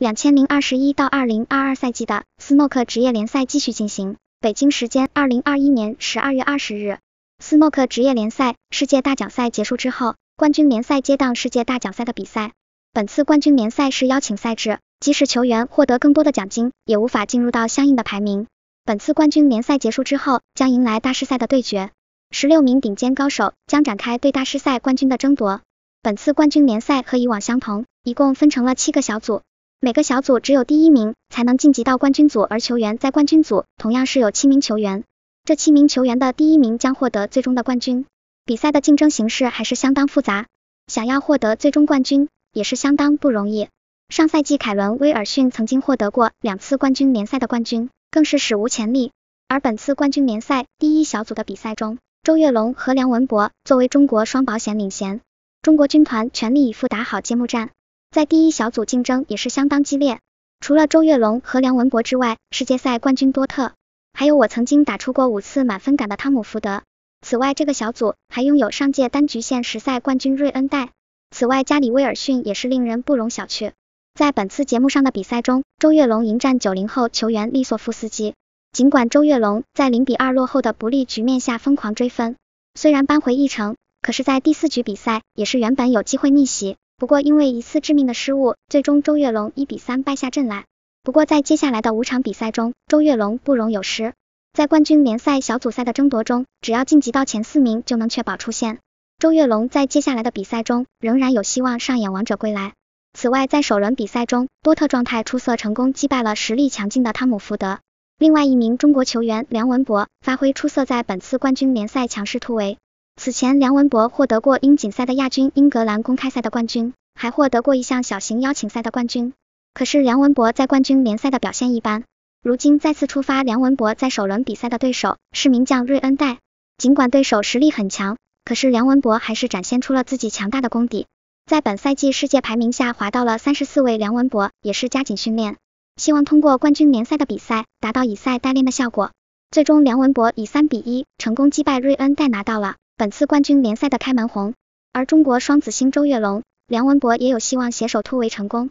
两千零二十一到二零二二赛季的斯诺克职业联赛继续进行。北京时间二零二一年十二月二十日，斯诺克职业联赛世界大奖赛结束之后，冠军联赛接档世界大奖赛的比赛。本次冠军联赛是邀请赛制，即使球员获得更多的奖金，也无法进入到相应的排名。本次冠军联赛结束之后，将迎来大师赛的对决，十六名顶尖高手将展开对大师赛冠军的争夺。本次冠军联赛和以往相同，一共分成了七个小组。每个小组只有第一名才能晋级到冠军组，而球员在冠军组同样是有七名球员，这七名球员的第一名将获得最终的冠军。比赛的竞争形式还是相当复杂，想要获得最终冠军也是相当不容易。上赛季凯伦威尔逊曾经获得过两次冠军联赛的冠军，更是史无前例。而本次冠军联赛第一小组的比赛中，周跃龙和梁文博作为中国双保险领衔，中国军团全力以赴打好揭幕战。在第一小组竞争也是相当激烈，除了周跃龙和梁文博之外，世界赛冠军多特，还有我曾经打出过五次满分杆的汤姆福德。此外，这个小组还拥有上届单局限时赛冠军瑞恩戴。此外，加里威尔逊也是令人不容小觑。在本次节目上的比赛中，周跃龙迎战九零后球员利索夫斯基。尽管周跃龙在零比二落后的不利局面下疯狂追分，虽然扳回一城，可是，在第四局比赛也是原本有机会逆袭。不过，因为一次致命的失误，最终周跃龙一比三败下阵来。不过，在接下来的五场比赛中，周跃龙不容有失。在冠军联赛小组赛的争夺中，只要晋级到前四名，就能确保出线。周跃龙在接下来的比赛中仍然有希望上演王者归来。此外，在首轮比赛中，多特状态出色，成功击败了实力强劲的汤姆福德。另外一名中国球员梁文博发挥出色，在本次冠军联赛强势突围。此前，梁文博获得过英锦赛的亚军，英格兰公开赛的冠军，还获得过一项小型邀请赛的冠军。可是，梁文博在冠军联赛的表现一般。如今再次出发，梁文博在首轮比赛的对手是名将瑞恩戴。尽管对手实力很强，可是梁文博还是展现出了自己强大的功底。在本赛季世界排名下滑到了三十四位，梁文博也是加紧训练，希望通过冠军联赛的比赛达到以赛代练的效果。最终，梁文博以三比一成功击败瑞恩戴，拿到了。本次冠军联赛的开门红，而中国双子星周跃龙、梁文博也有希望携手突围成功。